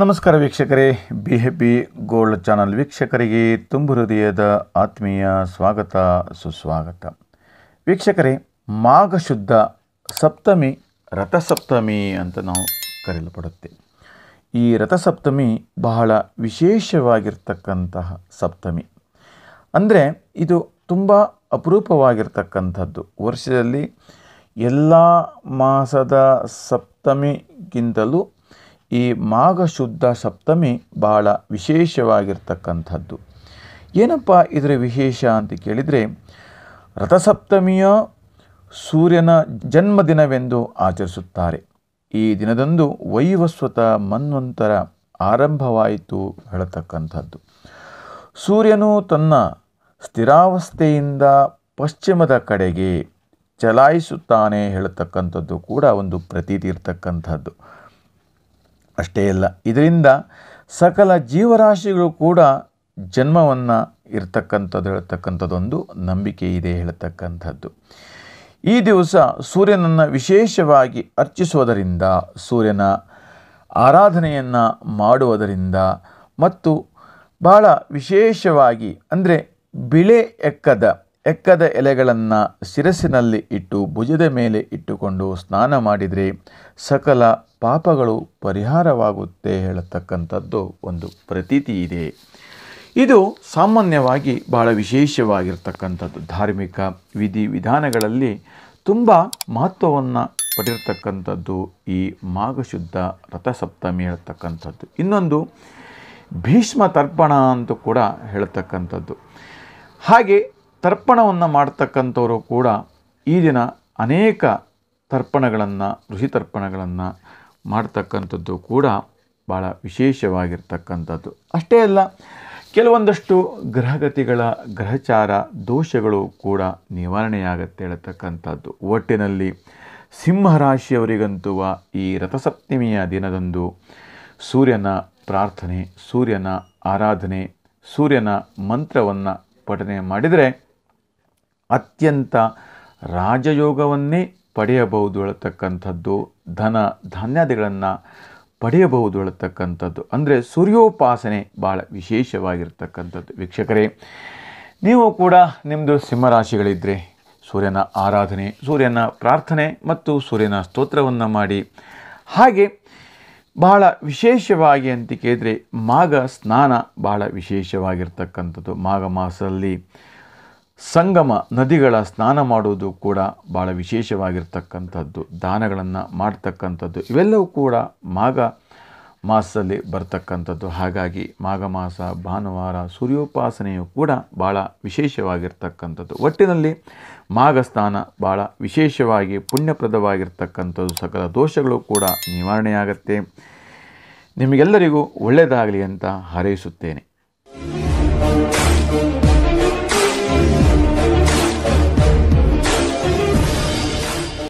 ನಮಸ್ಕಾರ ವೀಕ್ಷಕರೇ B happy gold channel ವೀಕ್ಷಕರಿಗೆ ತುಂಬು ಹೃದಯದ ಆತ್ಮೀಯ ಸ್ವಾಗತ ಸುಸ್ವಾಗತ ವೀಕ್ಷಕರೇ ಮಾಘ ಶುದ್ಧ ಸಪ್ತಮಿ ರಥಸಪ್ತಮಿ ಅಂತ ನಾವು ಕರೆಯಲ್ಪಡುತ್ತೆ ಈ ರಥಸಪ್ತಮಿ ಬಹಳ ವಿಶೇಷವಾಗಿರ್ತಕ್ಕಂತಹ ಸಪ್ತಮಿ ಅಂದರೆ ಇದು ತುಂಬ ಅಪರೂಪವಾಗಿರ್ತಕ್ಕಂಥದ್ದು ವರ್ಷದಲ್ಲಿ ಎಲ್ಲ ಮಾಸದ ಸಪ್ತಮಿಗಿಂತಲೂ ಈ ಮಾಘ ಶುದ್ಧ ಸಪ್ತಮಿ ಭಾಳ ವಿಶೇಷವಾಗಿರ್ತಕ್ಕಂಥದ್ದು ಏನಪ್ಪ ಇದರ ವಿಶೇಷ ಅಂತ ಕೇಳಿದರೆ ರಥಸಪ್ತಮಿಯ ಸೂರ್ಯನ ಜನ್ಮದಿನವೆಂದು ಆಚರಿಸುತ್ತಾರೆ ಈ ದಿನದಂದು ವೈವಸ್ವತ ಮನ್ವಂತರ ಆರಂಭವಾಯಿತು ಹೇಳತಕ್ಕಂಥದ್ದು ಸೂರ್ಯನು ತನ್ನ ಸ್ಥಿರಾವಸ್ಥೆಯಿಂದ ಪಶ್ಚಿಮದ ಕಡೆಗೆ ಚಲಾಯಿಸುತ್ತಾನೆ ಹೇಳತಕ್ಕಂಥದ್ದು ಕೂಡ ಒಂದು ಪ್ರತೀತಿ ಇರತಕ್ಕಂಥದ್ದು ಅಷ್ಟೇ ಅಲ್ಲ ಇದರಿಂದ ಸಕಲ ಜೀವರಾಶಿಗಳು ಕೂಡ ಜನ್ಮವನ್ನು ಇರ್ತಕ್ಕಂಥದ್ದು ಹೇಳ್ತಕ್ಕಂಥದ್ದೊಂದು ನಂಬಿಕೆ ಇದೆ ಹೇಳ್ತಕ್ಕಂಥದ್ದು ಈ ದಿವಸ ಸೂರ್ಯನನ್ನು ವಿಶೇಷವಾಗಿ ಅರ್ಚಿಸುವುದರಿಂದ ಸೂರ್ಯನ ಆರಾಧನೆಯನ್ನು ಮಾಡುವುದರಿಂದ ಮತ್ತು ಭಾಳ ವಿಶೇಷವಾಗಿ ಅಂದರೆ ಬಿಳೆ ಎಕ್ಕದ ಎಕ್ಕದ ಎಲೆಗಳನ್ನು ಶಿರಸ್ಸಿನಲ್ಲಿ ಇಟ್ಟು ಭುಜದ ಮೇಲೆ ಇಟ್ಟುಕೊಂಡು ಸ್ನಾನ ಮಾಡಿದರೆ ಸಕಲ ಪಾಪಗಳು ಪರಿಹಾರವಾಗುತ್ತೆ ಹೇಳತಕ್ಕಂಥದ್ದು ಒಂದು ಪ್ರತೀತಿ ಇದೆ ಇದು ಸಾಮಾನ್ಯವಾಗಿ ಬಹಳ ವಿಶೇಷವಾಗಿರ್ತಕ್ಕಂಥದ್ದು ಧಾರ್ಮಿಕ ವಿಧಿ ವಿಧಾನಗಳಲ್ಲಿ ತುಂಬ ಮಹತ್ವವನ್ನು ಪಡೆಯತಕ್ಕಂಥದ್ದು ಈ ಮಾಘಶುದ್ಧ ರಥಸಪ್ತಮಿ ಹೇಳ್ತಕ್ಕಂಥದ್ದು ಇನ್ನೊಂದು ಭೀಷ್ಮ ತರ್ಪಣ ಅಂತೂ ಕೂಡ ಹೇಳ್ತಕ್ಕಂಥದ್ದು ಹಾಗೆ ತರ್ಪಣವನ್ನು ಮಾಡ್ತಕ್ಕಂಥವರು ಕೂಡ ಈ ದಿನ ಅನೇಕ ತರ್ಪಣಗಳನ್ನು ಋಷಿ ತರ್ಪಣಗಳನ್ನು ಮಾಡ್ತಕ್ಕಂಥದ್ದು ಕೂಡ ಭಾಳ ವಿಶೇಷವಾಗಿರ್ತಕ್ಕಂಥದ್ದು ಅಷ್ಟೇ ಅಲ್ಲ ಕೆಲವೊಂದಷ್ಟು ಗ್ರಹಗತಿಗಳ ಗ್ರಹಚಾರ ದೋಷಗಳು ಕೂಡ ನಿವಾರಣೆಯಾಗತ್ತೆ ಹೇಳತಕ್ಕಂಥದ್ದು ಒಟ್ಟಿನಲ್ಲಿ ಸಿಂಹರಾಶಿಯವರಿಗಂತೂ ಈ ರಥಸಪ್ತಮಿಯ ದಿನದಂದು ಸೂರ್ಯನ ಪ್ರಾರ್ಥನೆ ಸೂರ್ಯನ ಆರಾಧನೆ ಸೂರ್ಯನ ಮಂತ್ರವನ್ನು ಪಠನೆ ಮಾಡಿದರೆ ಅತ್ಯಂತ ರಾಜಯೋಗವನ್ನೇ ಪಡೆಯಬಹುದು ಹೇಳತಕ್ಕಂಥದ್ದು ಧನ ಧಾನ್ಯಾದಿಗಳನ್ನು ಪಡೆಯಬಹುದು ಹೇಳತಕ್ಕಂಥದ್ದು ಅಂದರೆ ಸೂರ್ಯೋಪಾಸನೆ ಭಾಳ ವಿಶೇಷವಾಗಿರ್ತಕ್ಕಂಥದ್ದು ವೀಕ್ಷಕರೇ ನೀವು ಕೂಡ ನಿಮ್ಮದು ಸಿಂಹರಾಶಿಗಳಿದ್ದರೆ ಸೂರ್ಯನ ಆರಾಧನೆ ಸೂರ್ಯನ ಪ್ರಾರ್ಥನೆ ಮತ್ತು ಸೂರ್ಯನ ಸ್ತೋತ್ರವನ್ನು ಮಾಡಿ ಹಾಗೆ ಬಹಳ ವಿಶೇಷವಾಗಿ ಅಂತ ಕೇಳಿದರೆ ಮಾಘ ಸ್ನಾನ ಬಹಳ ವಿಶೇಷವಾಗಿರ್ತಕ್ಕಂಥದ್ದು ಮಾಘ ಮಾಸದಲ್ಲಿ ಸಂಗಮ ನದಿಗಳ ಸ್ನಾನ ಮಾಡುವುದು ಕೂಡ ಭಾಳ ವಿಶೇಷವಾಗಿರ್ತಕ್ಕಂಥದ್ದು ದಾನಗಳನ್ನು ಮಾಡ್ತಕ್ಕಂಥದ್ದು ಇವೆಲ್ಲವೂ ಕೂಡ ಮಾಘ ಮಾಸದಲ್ಲಿ ಬರ್ತಕ್ಕಂಥದ್ದು ಹಾಗಾಗಿ ಮಾಘ ಮಾಸ ಭಾನುವಾರ ಸೂರ್ಯೋಪಾಸನೆಯು ಕೂಡ ಭಾಳ ವಿಶೇಷವಾಗಿರ್ತಕ್ಕಂಥದ್ದು ಒಟ್ಟಿನಲ್ಲಿ ಮಾಘ ಸ್ನಾನ ಭಾಳ ವಿಶೇಷವಾಗಿ ಪುಣ್ಯಪ್ರದವಾಗಿರ್ತಕ್ಕಂಥದ್ದು ಸಕಲ ದೋಷಗಳು ಕೂಡ ನಿವಾರಣೆಯಾಗತ್ತೆ ನಿಮಗೆಲ್ಲರಿಗೂ ಒಳ್ಳೆಯದಾಗಲಿ ಅಂತ ಹಾರೈಸುತ್ತೇನೆ